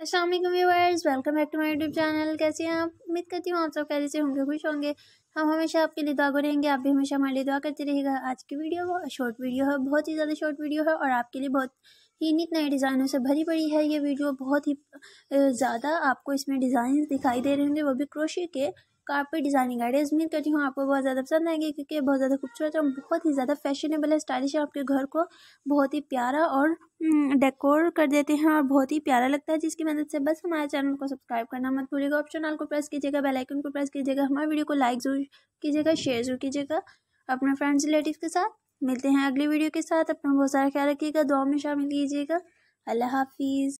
Aslam viewers welcome back to my YouTube channel कैसे हैं आप उम्मीद करती हूँ आप सब कैसे से होंगे खुश होंगे हम हमेशा आपके लिए दुआ करेंगे आप भी हमेशा हमारे लिए दुआ करते रहेगा आज की वीडियो शॉर्ट वीडियो है बहुत ही ज़्यादा शॉर्ट वीडियो है और आपके लिए बहुत ये नित नए डिज़ाइनों से भरी पड़ी है ये वीडियो बहुत ही ज़्यादा आपको इसमें डिज़ाइन दिखाई दे रहे होंगे वो भी क्रोशी के कारपेट डिज़ाइनिंग आइडियाज़ उम्मीद करती हूँ आपको बहुत ज़्यादा पसंद आएंगे क्योंकि ये बहुत ज़्यादा खूबसूरत है और बहुत ही ज़्यादा फैशनेबल है स्टाइलिश है आपके घर को बहुत ही प्यारा और डेकोर कर देते हैं और बहुत ही प्यारा लगता है जिसकी मदद से बस हमारे चैनल को सब्सक्राइब करना मत भूलिएगा ऑप्शन आल को प्रेस कीजिएगा बेलाइकन को प्रेस कीजिएगा हमारे वीडियो को लाइक जरूर कीजिएगा शेयर जरूर कीजिएगा अपने फ्रेंड्स रिलेटिव के साथ मिलते हैं अगली वीडियो के साथ अपना बहुत सारा ख्याल रखिएगा दुआ में शामिल कीजिएगा अल्लाह हाफिज़